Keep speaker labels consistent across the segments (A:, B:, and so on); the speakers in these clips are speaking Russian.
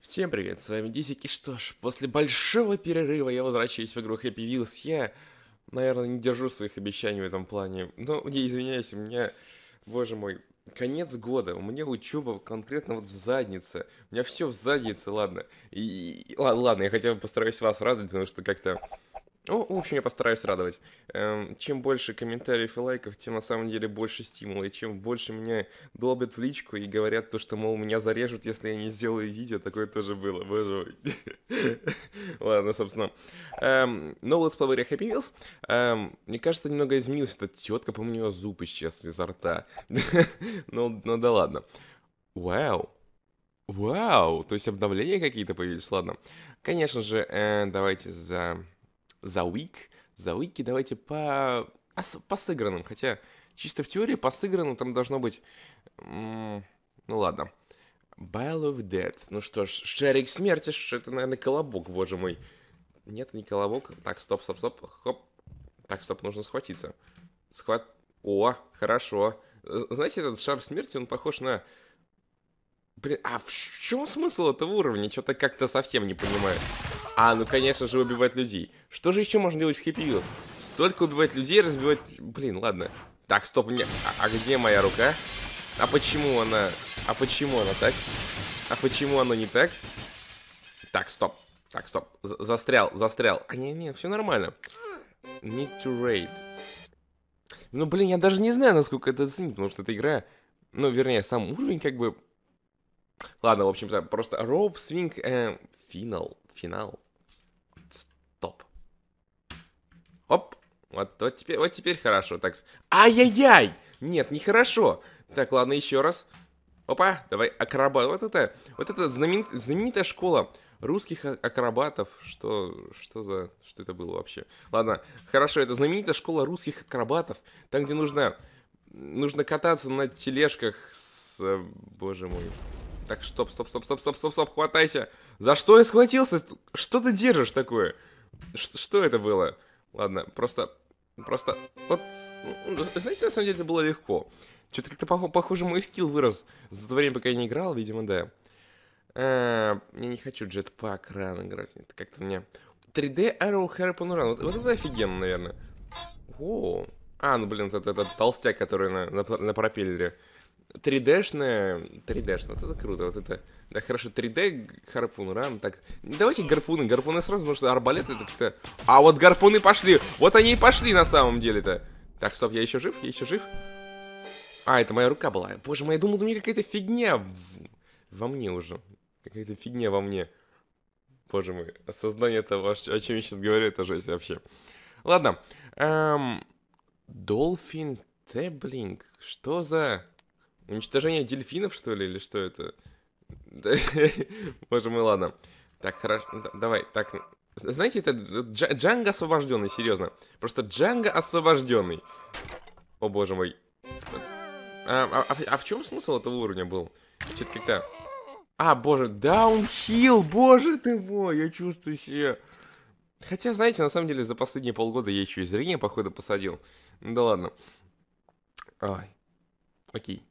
A: Всем привет, с вами Дизик, и что ж, после большого перерыва я возвращаюсь в игру Happy Wheels, я, наверное, не держу своих обещаний в этом плане, но я извиняюсь, у меня, боже мой, конец года, у меня учеба конкретно вот в заднице, у меня все в заднице, ладно, и, и ладно, я хотя бы постараюсь вас радовать, потому что как-то о, в общем, я постараюсь радовать. Эм, чем больше комментариев и лайков, тем на самом деле больше стимула. И чем больше меня долбят в личку и говорят то, что, мол, меня зарежут, если я не сделаю видео, такое тоже было, боже мой. Ладно, собственно. Эм, но ну вот с Power эм, мне кажется, немного изменилась эта тетка, по-моему, у нее зуб исчез изо рта. ну, ну да ладно. Вау. Вау, то есть обновления какие-то появились, ладно. Конечно же, э, давайте за за week. За уики, давайте по, по сыгранным. Хотя чисто в теории по сыгранным там должно быть... ну ладно. Bile of Death. Ну что ж, Шерик Смерти, это, наверное, колобок, боже мой. Нет, не колобок. Так, стоп, стоп, стоп. Хоп. Так, стоп, нужно схватиться. Схват... О, хорошо. Знаете, этот шар смерти, он похож на... Блин, а в чем смысл этого уровня? Что-то как-то совсем не понимаю. А, ну конечно же убивать людей. Что же еще можно делать в Happy Wheels? Только убивать людей, и разбивать... Блин, ладно. Так, стоп, нет. А, а где моя рука? А почему она... А почему она так? А почему она не так? Так, стоп. Так, стоп. З застрял, застрял. А, нет, нет, все нормально. Need to raid. Ну, блин, я даже не знаю, насколько это оценить, потому что эта игра... Ну, вернее, сам уровень как бы Ладно, в общем-то, просто rope swing э, эм, финал. Стоп. Оп. Вот, вот, теперь, вот теперь хорошо. Так. Ай-яй-яй! Нет, нехорошо. Так, ладно, еще раз. Опа, давай, акробат. Вот это, вот это знамен... знаменитая школа русских а, акробатов. Что, что за, что это было вообще? Ладно, хорошо, это знаменитая школа русских акробатов. Там, где нужно, нужно кататься на тележках с, э, боже мой, так, стоп, стоп, стоп, стоп, стоп, стоп, стоп, хватайся. За что я схватился? Что ты держишь такое? Ш что это было? Ладно, просто... Просто... Вот... Ну, знаете, на самом деле это было легко. Что-то как-то пох похоже мой скилл вырос за то время, пока я не играл, видимо, да. А, я не хочу джетпак ран играть. Это как-то мне... 3D Arrow Harpon Run. Вот, вот это офигенно, наверное. О, а, ну блин, это этот толстяк, который на, на, на пропеллере. 3D-шная, 3D-шная, вот это круто, вот это, да, хорошо, 3D гарпун, ран, так, ну, давайте гарпуны, гарпуны сразу, потому что арбалет это как-то, а вот гарпуны пошли, вот они и пошли на самом деле-то, так, стоп, я еще жив, я еще жив, а, это моя рука была, боже мой, я думал, у меня какая-то фигня в... во мне уже, какая-то фигня во мне, боже мой, осознание того, о чем я сейчас говорю, это жесть вообще, ладно, эм... Долфин Теблинг, что за... Уничтожение дельфинов, что ли, или что это? Боже мой, ладно. Так, хорошо, давай, так. Знаете, это Джанго освобожденный, серьезно. Просто Джанго освобожденный. О боже мой. А, а, а, а в чем смысл этого уровня был? Что-то как-то... А, боже, даунхилл, боже ты мой, я чувствую себя... Хотя, знаете, на самом деле за последние полгода я еще и зрение, походу, посадил. Ну да ладно. Ой. Окей.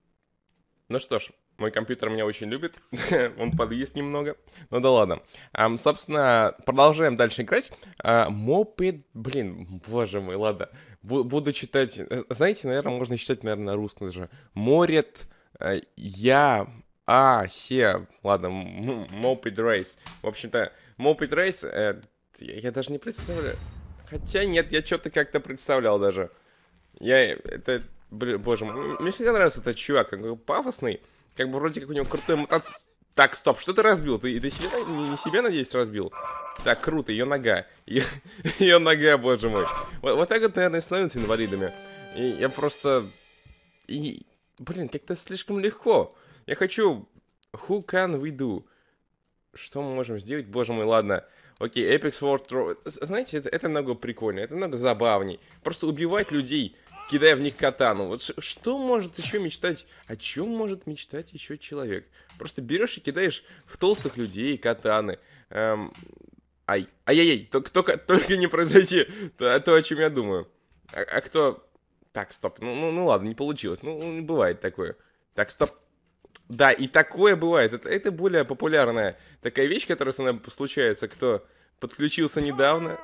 A: Ну что ж, мой компьютер меня очень любит, он подъест немного, ну да ладно. Um, собственно, продолжаем дальше играть. Uh, мопед, блин, боже мой, ладно. Бу буду читать, э, знаете, наверное, можно читать, наверное, на русском даже. Морет, uh, я, а, се, ладно, мопед рейс. В общем-то, мопед рейс, э, я, я даже не представляю. Хотя нет, я что-то как-то представлял даже. Я, это, Блин, боже мой, мне всегда нравился этот чувак, он пафосный, как бы вроде как у него крутой мотоцикл. Так, стоп, что ты разбил? Ты, ты себе, не, не себе, надеюсь, разбил? Так, круто, ее нога. Ее, ее нога, боже мой. Вот, вот так вот, наверное, становятся инвалидами. И я просто... И, блин, как-то слишком легко. Я хочу... Who can we do? Что мы можем сделать? Боже мой, ладно. Окей, Apex World... Знаете, это, это много прикольнее, это много забавней. Просто убивать людей кидая в них катану. Вот что может еще мечтать? О чем может мечтать еще человек? Просто берешь и кидаешь в толстых людей катаны. Эм, ай, ай-яй-яй, только, только, только не произойти то, а то, о чем я думаю. А, а кто... Так, стоп, ну, ну, ну ладно, не получилось, ну, ну, бывает такое. Так, стоп, да, и такое бывает. Это, это более популярная такая вещь, которая со мной случается, кто подключился недавно.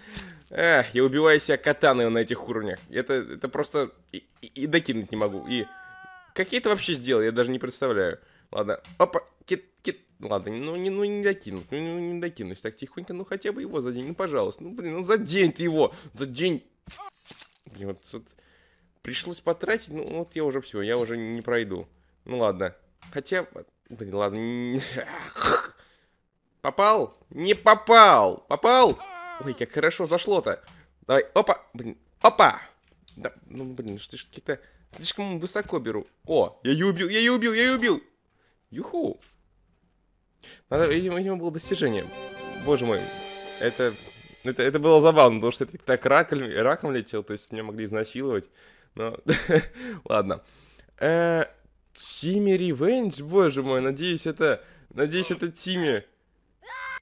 A: Эх, я убиваю себя катаной на этих уровнях. Это, это просто... И, и, и докинуть не могу. И... какие я это вообще сделал? Я даже не представляю. Ладно. Опа. Кит, кит. Ладно, ну не, ну, не докинуть. Ну, ну не, докинуть. Так тихонько, ну хотя бы его задень. Ну пожалуйста. Ну блин, ну задень ты его. Задень. Блин, вот, вот пришлось потратить. Ну вот я уже все, я уже не пройду. Ну ладно. Хотя... Блин, ладно. Попал? Не попал! Попал? Ой, как хорошо зашло-то. Давай, опа, блин, опа. Да, ну, блин, что ж какие-то... Слишком высоко беру. О, я ее убил, я ее убил, я ее убил. Юху. Надо, видимо, видимо, было достижение. Боже мой, это... Это, это было забавно, потому что это так раком, раком летел, то есть меня могли изнасиловать. Но, ладно. Э, Тимми Ревенж, боже мой, надеюсь, это... Надеюсь, это Тимми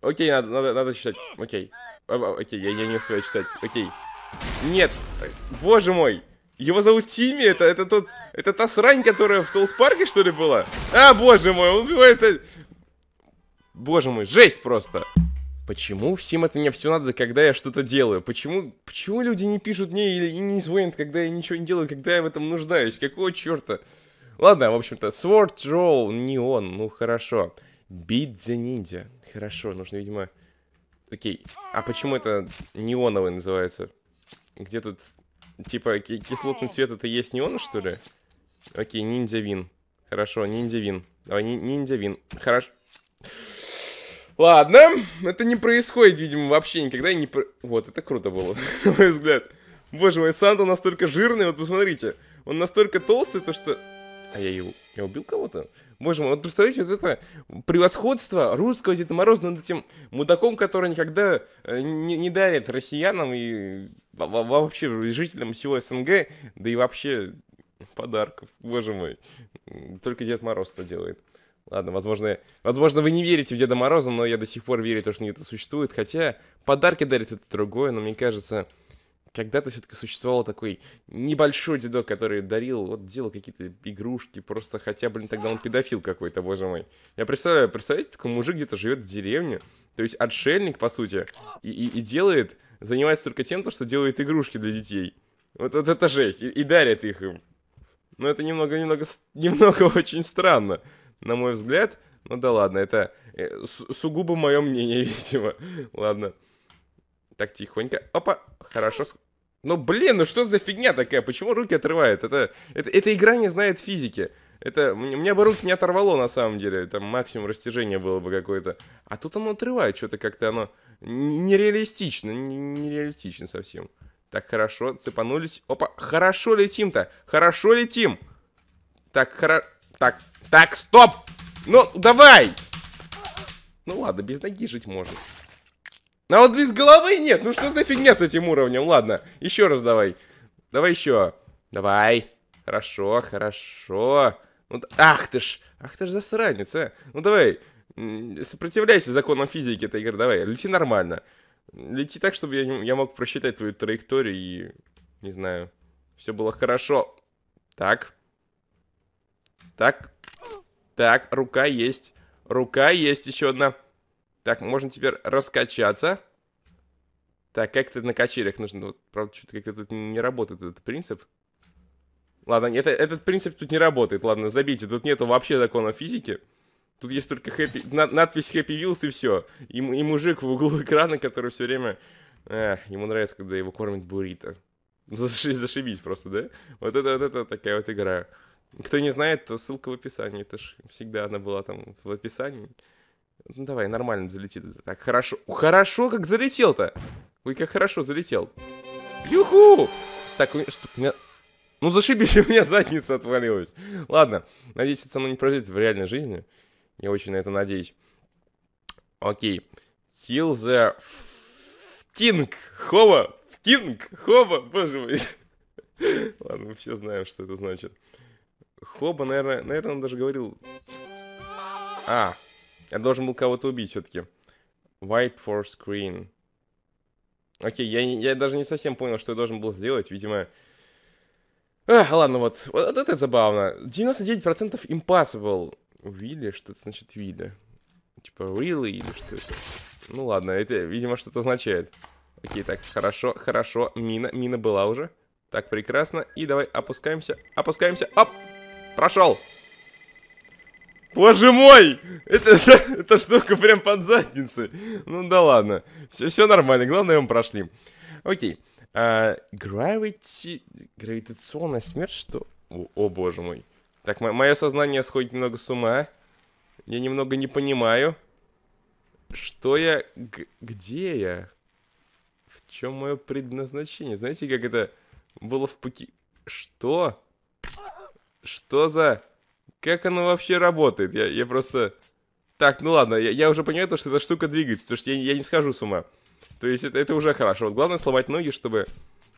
A: Окей, надо, надо, надо читать. Окей. А, а, окей, я, я не успеваю читать. Окей. Нет. Боже мой. Его зовут Тимми, это, это тот, это та срань, которая в Соус Парке, что ли, была? А, боже мой, он убивает... Э, боже мой, жесть просто. Почему всем от меня все надо, когда я что-то делаю? Почему, почему люди не пишут мне или не звонят, когда я ничего не делаю, когда я в этом нуждаюсь? Какого черта? Ладно, в общем-то, Sword Roll, не он, ну Хорошо. Бит за ниндзя. Хорошо, нужно, видимо... Окей, а почему это неоновый называется? Где тут... Типа, кислотный цвет это есть неон, что ли? Окей, ниндзя вин. Хорошо, ниндзя вин. Давай, ни ниндзя вин. Хорошо. Ладно, это не происходит, видимо, вообще никогда и не... Про... Вот, это круто было, на мой взгляд. Боже мой, Санта настолько жирный, вот посмотрите. Он настолько толстый, то что... А я его... Я убил кого-то? Боже мой, вот представляете, вот это превосходство русского Деда Мороза над этим мудаком, который никогда э, не, не дарит россиянам и вообще жителям всего СНГ, да и вообще подарков, боже мой. Только Дед Мороз это делает. Ладно, возможно, возможно, вы не верите в Деда Мороза, но я до сих пор верю в то, что это существует. Хотя подарки дарит это другое, но мне кажется, когда-то все-таки существовал такой небольшой дедок, который дарил, вот делал какие-то игрушки, просто хотя, блин, тогда он педофил какой-то, боже мой. Я представляю, представляете, такой мужик где-то живет в деревне, то есть отшельник, по сути, и, и, и делает, занимается только тем, то, что делает игрушки для детей. Вот, вот это жесть, и, и дарит их им. Но это немного-немного немного очень странно, на мой взгляд. Ну да ладно, это э, су сугубо мое мнение, видимо. Ладно. Так, тихонько. Опа, хорошо. Ну, блин, ну что за фигня такая? Почему руки отрывает? Это, это, эта игра не знает физики. Это, мне, меня бы руки не оторвало, на самом деле. Там максимум растяжения было бы какое-то. А тут оно отрывает, что-то как-то оно нереалистично, нереалистично совсем. Так, хорошо, цепанулись. Опа, хорошо летим-то, хорошо летим. Так, хоро... Так, так, стоп! Ну, давай! Ну ладно, без ноги жить можно. А вот без головы нет. Ну что за фигня с этим уровнем? Ладно, еще раз давай. Давай еще. Давай. Хорошо, хорошо. Вот ну ах ты ж, ах ты ж засранец, а. Ну давай, сопротивляйся законам физики этой игры, давай, лети нормально. Лети так, чтобы я, не, я мог просчитать твою траекторию и, не знаю, все было хорошо. Так. Так. Так, рука есть. Рука есть еще одна. Так, можно теперь раскачаться. Так, как-то на качелях нужно. Вот, правда, что-то как-то тут не работает этот принцип. Ладно, это, этот принцип тут не работает. Ладно, забейте, тут нету вообще закона физики. Тут есть только хэппи, на, надпись Happy Wheels и все. И, и мужик в углу экрана, который все время... Эх, ему нравится, когда его кормят буррито. Ну, зашибись, зашибись просто, да? Вот это, вот это такая вот игра. Кто не знает, то ссылка в описании. Это ж всегда она была там в описании. Ну давай, нормально залетит. Так, хорошо. Хорошо, как залетел-то. Ой, как хорошо залетел. Юху! Так, что у меня... Ну зашибись, у меня задница отвалилась. Ладно, надеюсь, это со мной не произойдет в реальной жизни. Я очень на это надеюсь. Окей. Kill the... Кинг! Хова! Кинг! Хоба! Боже мой! Ладно, мы все знаем, что это значит. Хоба, наверное, наверное, он даже говорил... А, я должен был кого-то убить все-таки. White for screen. Окей, я, я даже не совсем понял, что я должен был сделать. Видимо... Эх, ладно, вот. Вот это забавно. 99% impossible. Вилли? Что это значит Вилли? Типа really или что это? Ну ладно, это, видимо, что-то означает. Окей, так, хорошо, хорошо. Мина, мина была уже. Так, прекрасно. И давай опускаемся, опускаемся. Оп! Прошел! Боже мой! Это, это, эта штука прям под задницей. Ну да ладно. Все, все нормально, главное, мы прошли. Окей. А, гравити... Гравитационная смерть, что... О, о боже мой. Так, мое сознание сходит немного с ума. Я немного не понимаю. Что я... где я? В чем мое предназначение? Знаете, как это было в пути... Что? Что за... Как оно вообще работает? Я, я просто... Так, ну ладно, я, я уже понимаю что эта штука двигается, потому что я, я не схожу с ума. То есть это, это уже хорошо. Вот главное сломать ноги, чтобы...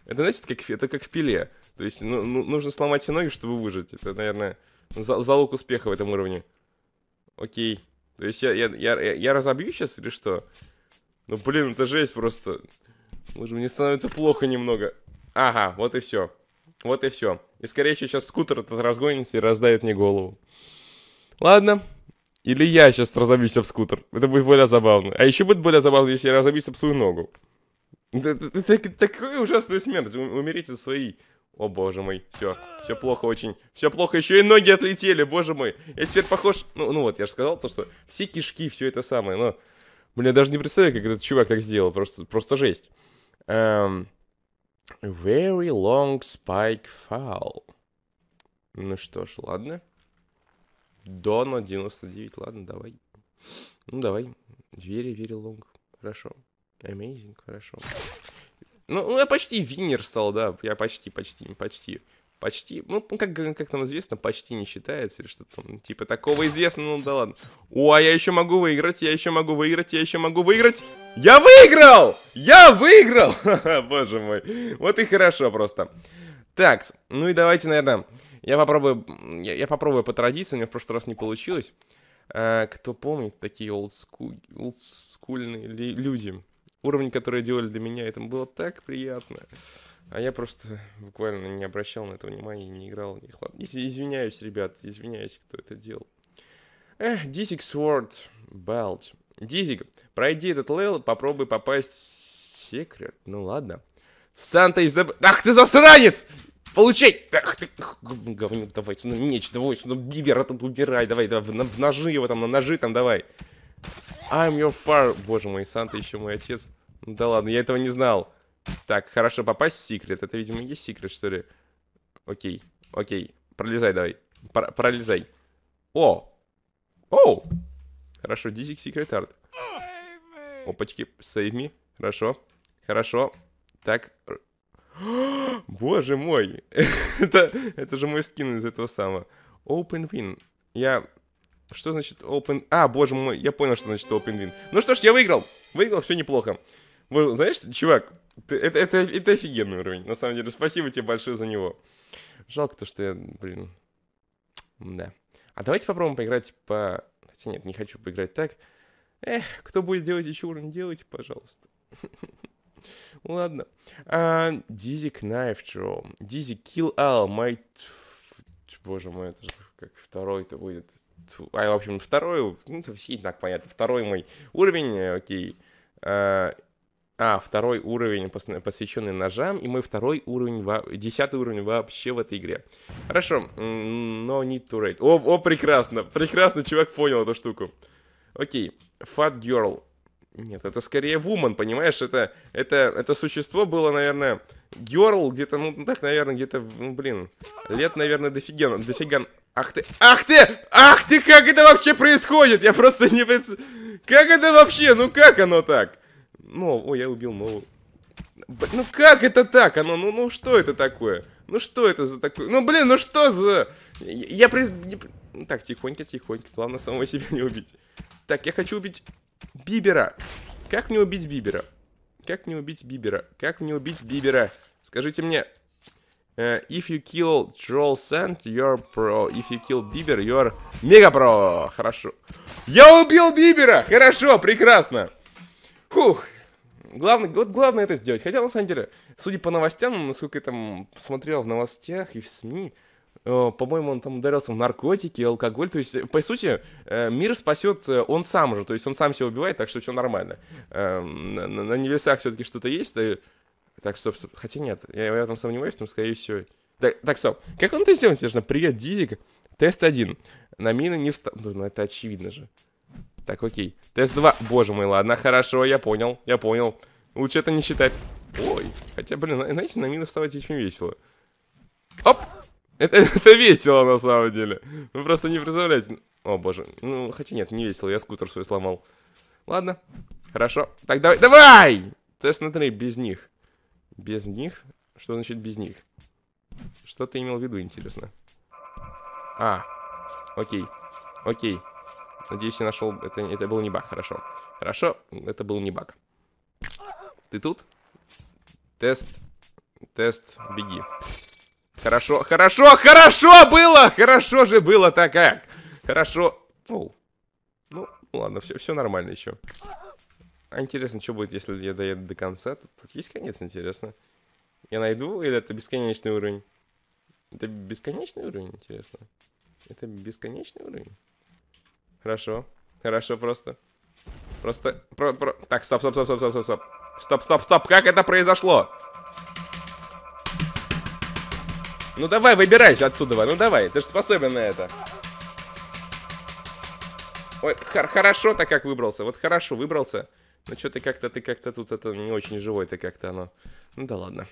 A: Это, знаете, как, это как в пиле. То есть ну, ну, нужно сломать все ноги, чтобы выжить. Это, наверное, за, залог успеха в этом уровне. Окей. То есть я, я, я, я разобью сейчас или что? Ну, блин, это жесть просто. Уже мне становится плохо немного. Ага, вот и все. Вот и все. И скорее всего сейчас скутер этот разгонится и раздает мне голову. Ладно. Или я сейчас разобьюсь об скутер. Это будет более забавно. А еще будет более забавно, если я разобьюсь об свою ногу. Такая ужасная смерть. Умереть за свои. О боже мой, все, все плохо очень, все плохо, еще и ноги отлетели, боже мой, я теперь похож, ну, ну вот, я же сказал то, что все кишки, все это самое, но, блин, я даже не представляю, как этот чувак так сделал, просто, просто жесть. Эм, Very long spike foul. Ну что ж, ладно. Доно 99, ладно, давай. Ну давай. Very, very long. Хорошо. Amazing, хорошо. Ну, ну я почти винер стал, да. Я почти, почти, почти почти, ну, как, как нам известно, почти не считается, или что-то типа такого известно, ну да ладно. О, а я еще могу выиграть, я еще могу выиграть, я еще могу выиграть. Я выиграл! Я выиграл! Боже мой, вот и хорошо просто. Так, ну и давайте, наверное, я попробую, я, я попробую по традиции, у меня в прошлый раз не получилось. А, кто помнит, такие олдскульные люди уровни, которые делали для меня, это было так приятно. А я просто буквально не обращал на это внимания, не играл в них. извиняюсь, ребят, извиняюсь, кто это делал. Эх, Dizzy Sword Belt. Дизик, пройди этот левел, попробуй попасть в секрет. Ну ладно. Санта Изаб... Ах ты засранец! Получай! Ах ты... Говню, давай сюда меч, давай сюда бибер, этот убирай, давай, давай, в ножи его там, на ножи там, давай. I'm your far... Боже мой, Санта еще мой отец. Ну да ладно, я этого не знал. Так, хорошо, попасть в секрет. Это, видимо, есть секрет, что ли? Окей, окей. Пролезай давай. Про пролезай. О! о. Хорошо, дизик секрет арт. Опачки, save me. Хорошо, хорошо. Так. Боже мой! это, это же мой скин из этого самого. Open win. Я что значит open... А, боже мой, я понял, что значит open win. Ну что ж, я выиграл. Выиграл, все неплохо. знаешь, чувак, ты, это, это, это офигенный уровень, на самом деле. Спасибо тебе большое за него. Жалко то, что я, блин... Да. А давайте попробуем поиграть по... Хотя нет, не хочу поиграть так. Эх, кто будет делать еще уровень, делайте, пожалуйста. Ладно. Дизик а, Knife Throw. Дизик Kill All. My... Боже мой, это же как второй-то будет а, в общем, второй, ну, это все так понятно, второй мой уровень, э, окей, а, а, второй уровень, посвященный ножам, и мой второй уровень, десятый уровень вообще в этой игре. Хорошо, но не need to raid. О, о, прекрасно, прекрасно, чувак понял эту штуку. Окей, Fat Girl. Нет, это скорее woman, понимаешь? Это, это, это существо было, наверное, girl где-то, ну так, наверное, где-то, ну блин, лет, наверное, дофиген, дофига, Ах ты, ах ты, ах ты, как это вообще происходит? Я просто не представляю. Как это вообще? Ну как оно так? Ну, ой, я убил Нову. Ну как это так? Оно, ну, ну что это такое? Ну что это за такое? Ну блин, ну что за... Я, я при... Не... Так, тихонько, тихонько. Главное самого себя не убить. Так, я хочу убить Бибера. Как мне убить Бибера? Как мне убить Бибера? Как мне убить Бибера? Скажите мне... Э, if you kill troll Sand, you're pro. If you kill Бибер, you're mega pro. Хорошо. Я убил Бибера! Хорошо, прекрасно. Фух. Главное, вот главное это сделать. Хотя, на самом деле, судя по новостям, насколько я там смотрел в новостях и в СМИ, э, по-моему, он там ударился в наркотики, алкоголь. То есть, по сути, э, мир спасет он сам же. То есть, он сам себя убивает, так что все нормально. Эм, на небесах все-таки что-то есть. Так что, хотя нет, я в этом сомневаюсь, там, скорее всего... Так, так стоп. Как он это сделал, интересно? Привет, Дизик. Тест 1. На мины не встал. Ну, ну, это очевидно же. Так, окей. Тест 2. Боже мой, ладно, хорошо, я понял, я понял. Лучше это не считать. Ой. Хотя, блин, знаете, на мины вставать очень весело. Оп! Это, это весело, на самом деле. Вы просто не представляете. О, боже. Ну, хотя нет, не весело, я скутер свой сломал. Ладно. Хорошо. Так, давай, давай! Тест на 3 без них. Без них? Что значит без них? Что ты имел в виду, интересно? А, окей, окей. Надеюсь, я нашел... Это, это был не баг, хорошо. Хорошо, это был не баг. Ты тут? Тест. Тест, беги. Хорошо, хорошо, хорошо было! Хорошо же было-то как! Хорошо. Оу. Ну, ладно, все, все нормально еще. А интересно, что будет, если я доеду до конца? Тут, тут есть конец, интересно. Я найду, или это бесконечный уровень? Это бесконечный уровень, интересно. Это бесконечный уровень? Хорошо. Хорошо просто. Просто... Про, про... Так, стоп, стоп, стоп, стоп, стоп, стоп, стоп. Стоп, стоп, стоп, как это произошло? Ну давай, выбирайся отсюда, ну давай, ты же способен на это. Ой, хорошо-то как выбрался, вот хорошо выбрался. Ну что ты как-то ты как-то тут это не очень живой, ты как-то оно. Ну да ладно.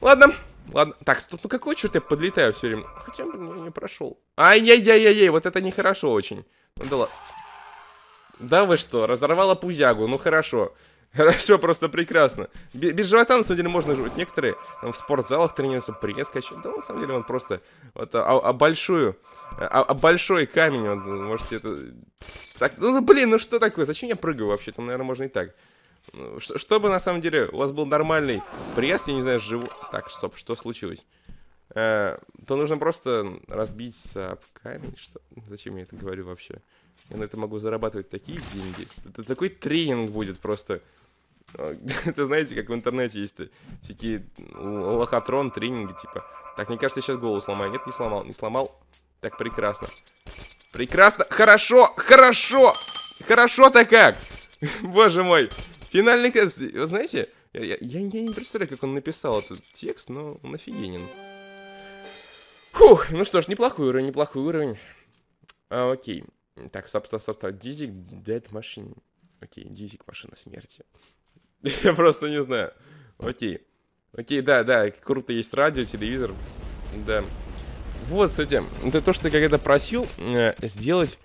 A: Ладно, ладно. Так, стоп, ну какой черт я подлетаю все время? Хотя, бы я не прошел. Ай-яй-яй-яй-яй, вот это нехорошо очень. Ну да ладно. Да вы что, разорвала пузягу, ну хорошо. Хорошо, просто прекрасно. Без живота, на самом деле, можно жить. Некоторые там, в спортзалах тренируются, пресс качают. Да, на самом деле, он просто вот, а, а большую, а, а большой камень, вот, ну, можете это... Так, ну, ну, блин, ну что такое? Зачем я прыгаю вообще? Там, наверное, можно и так. Ш ну, чтобы, на самом деле, у вас был нормальный пресс, я не знаю, живу... Так, стоп, что случилось? Э, то нужно просто разбить камень. Что... Зачем я это говорю вообще? я на это могу зарабатывать такие деньги. Это такой тренинг будет просто. Это знаете, как в интернете есть всякие лохотрон тренинги, типа. Так, мне кажется, я сейчас голову сломаю. Нет, не сломал, не сломал. Так, прекрасно. Прекрасно. Хорошо, хорошо. Хорошо-то как. Боже мой. Финальный квест. Вы знаете, я, я, я не представляю, как он написал этот текст, но он офигенен. Фух, ну что ж, неплохой уровень, неплохой уровень. А, окей. Так, стоп, стоп, стоп, стоп. Дизик Dead Machine. Окей, Дизик Машина Смерти. Я просто не знаю. Окей. Окей, да, да, круто есть радио, телевизор. Да. Вот, с этим, это то, что я когда просил э, сделать...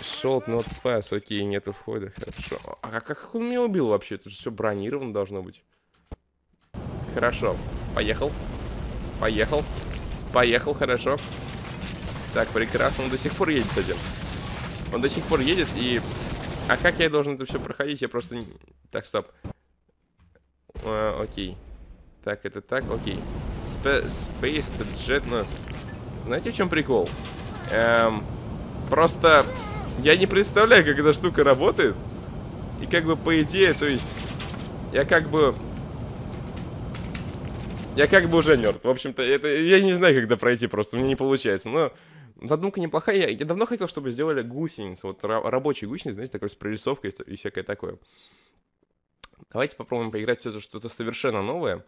A: Shot not pass, окей, нету входа, хорошо. А как он меня убил вообще? Это же все бронировано должно быть. Хорошо, поехал. Поехал. Поехал, хорошо. Так, прекрасно, он до сих пор едет один. Он до сих пор едет и... А как я должен это все проходить? Я просто... Так, стоп. А, окей. Так, это так, окей. Спе Space, Jet, ну... Знаете, в чем прикол? Эм, просто я не представляю, как эта штука работает. И как бы по идее, то есть... Я как бы... Я как бы уже нерд. В общем-то, это я не знаю, когда пройти, просто мне не получается. Но задумка неплохая. Я, я давно хотел, чтобы сделали гусеницу. Вот рабочий гусениц, знаете, такой с прорисовкой и всякое такое. Давайте попробуем поиграть все что-то совершенно новое.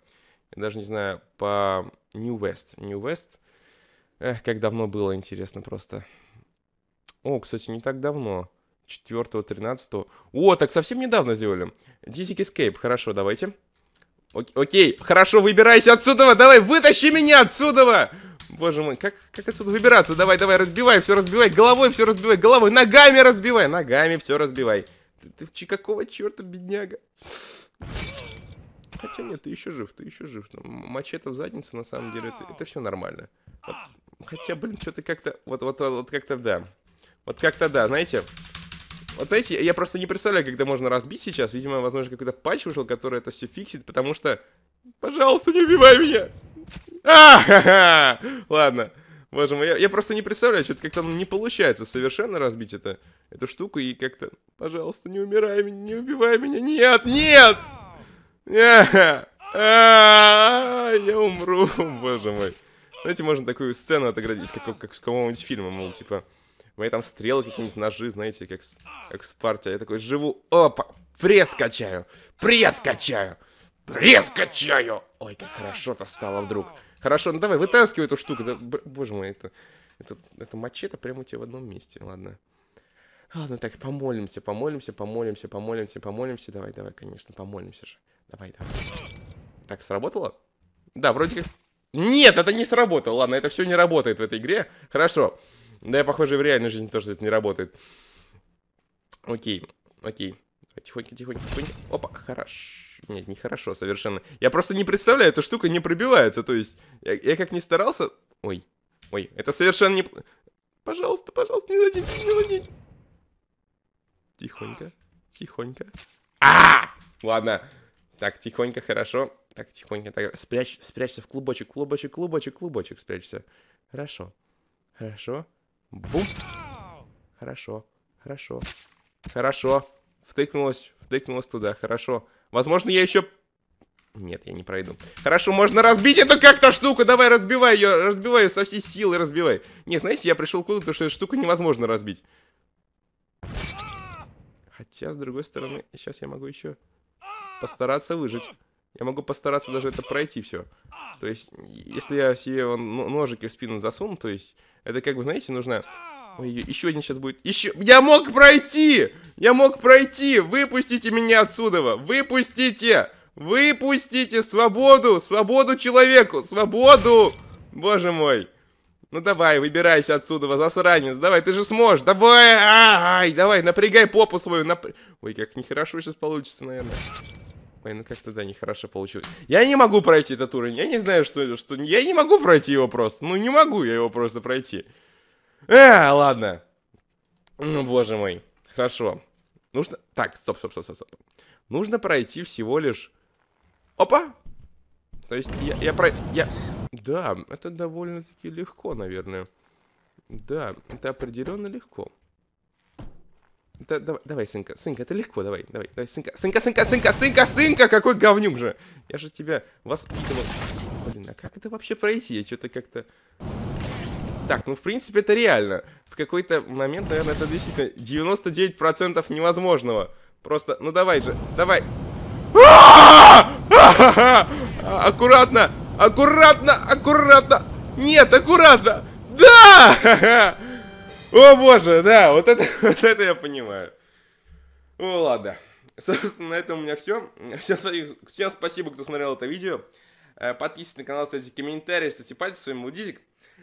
A: Я даже не знаю, по New West. New West. Эх, как давно было интересно просто. О, кстати, не так давно. 4 13 О, так совсем недавно сделали. Dizzy Escape, хорошо, давайте. Ок окей, хорошо, выбирайся отсюда, давай, вытащи меня отсюда! Боже мой, как, как отсюда выбираться? Давай, давай, разбивай, все разбивай. Головой все разбивай, головой. Ногами разбивай, ногами все разбивай. Ты, ты какого черта, бедняга? Хотя нет, ты еще жив, ты еще жив. Там, ну, мачете в задницу, на самом деле, это, это все нормально. Вот, хотя, блин, что-то как-то... Вот, вот, вот, вот как-то да. Вот как-то да, знаете... Вот знаете, я просто не представляю, когда можно разбить сейчас. Видимо, возможно, какой-то патч вышел, который это все фиксит, потому что Пожалуйста, не убивай меня. А, ха -ха. Ладно. Боже мой, я, я просто не представляю, что-то как-то не получается совершенно разбить это, эту штуку и как-то... Пожалуйста, не умирай меня, не убивай меня. Нет, нет! Я, а, я умру, боже мой. Знаете, можно такую сцену отыграть, из какого-нибудь фильма, мол, типа... Мои там стрелы какие-нибудь, ножи, знаете, как с, как с партия. А я такой живу, опа, пресс качаю, пресс качаю. Резко качаю! Ой, как хорошо-то стало вдруг. Хорошо, ну давай, вытаскивай эту штуку. Да, боже мой, это, это, это мачете прямо у тебя в одном месте, ладно. Ладно, так, помолимся, помолимся, помолимся, помолимся, помолимся. Давай, давай, конечно, помолимся же. Давай, давай. Так, сработало? Да, вроде как... Нет, это не сработало. Ладно, это все не работает в этой игре. Хорошо. Да, я, похоже, в реальной жизни тоже это не работает. Окей, окей. Тихонько, тихонько, тихонько. Опа, хорошо. Нет, нехорошо совершенно. Я просто не представляю, эта штука не пробивается. То есть, я, я как не старался... Ой, ой, это совершенно не... Пожалуйста, пожалуйста, не задите, не задите. Тихонько, тихонько. А! Ладно. Так, тихонько, хорошо. Так, тихонько, так. Спрячь, спрячься в клубочек, клубочек, клубочек, клубочек спрячься. Хорошо. Хорошо. Бум. Хорошо. Хорошо. Хорошо. Втыкнулась, втыкнулась туда. Хорошо. Возможно, я еще... Нет, я не пройду. Хорошо, можно разбить эту как-то штуку. Давай, разбивай ее. Разбивай ее со всей силы, разбивай. Не, знаете, я пришел к выводу, что эту штуку невозможно разбить. Хотя, с другой стороны, сейчас я могу еще постараться выжить. Я могу постараться даже это пройти все. То есть, если я себе ножики в спину засуну, то есть, это как бы, знаете, нужно Ой, еще один сейчас будет. Еще. Я мог пройти! Я мог пройти! Выпустите меня отсюда! Выпустите! Выпустите свободу! Свободу человеку! Свободу! Боже мой! Ну давай, выбирайся отсюда, засранец. Давай, ты же сможешь. Давай, ай, давай, напрягай попу свою. Нап... Ой, как нехорошо сейчас получится, наверное. Ой, ну как-то да, нехорошо получилось. Я не могу пройти этот уровень. Я не знаю, что, что... Я не могу пройти его просто. Ну не могу я его просто пройти. Э, ладно. Ну, боже мой. Хорошо. Нужно... Так, стоп, стоп, стоп, стоп, стоп. Нужно пройти всего лишь... Опа! То есть я, я про... Я... Да, это довольно-таки легко, наверное. Да, это определенно легко. Да, давай, давай, сынка, сынка, это легко, давай, давай, давай, сынка, сынка, сынка, сынка, сынка, сынка, какой говнюк же. Я же тебя воспитывал. Блин, а как это вообще пройти? Я что-то как-то... Так, ну в принципе это реально. В какой-то момент, наверное, это действительно 99% невозможного. Просто, ну давай же, давай. Аккуратно, аккуратно, аккуратно. Нет, аккуратно. Да! О боже, да, вот это, вот это я понимаю. Ну ладно. Собственно, на этом у меня все. Всем, всем спасибо, кто смотрел это видео. Э, подписывайтесь на канал, ставьте комментарии, ставьте пальцы своим, удизик.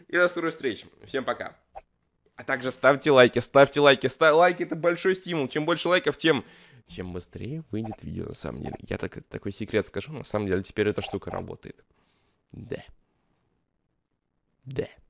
A: И до скорой встречи. Всем пока. А также ставьте лайки, ставьте лайки, ставьте лайки, это большой стимул. Чем больше лайков, тем тем быстрее выйдет видео, на самом деле. Я так, такой секрет скажу, на самом деле теперь эта штука работает. Да. Да.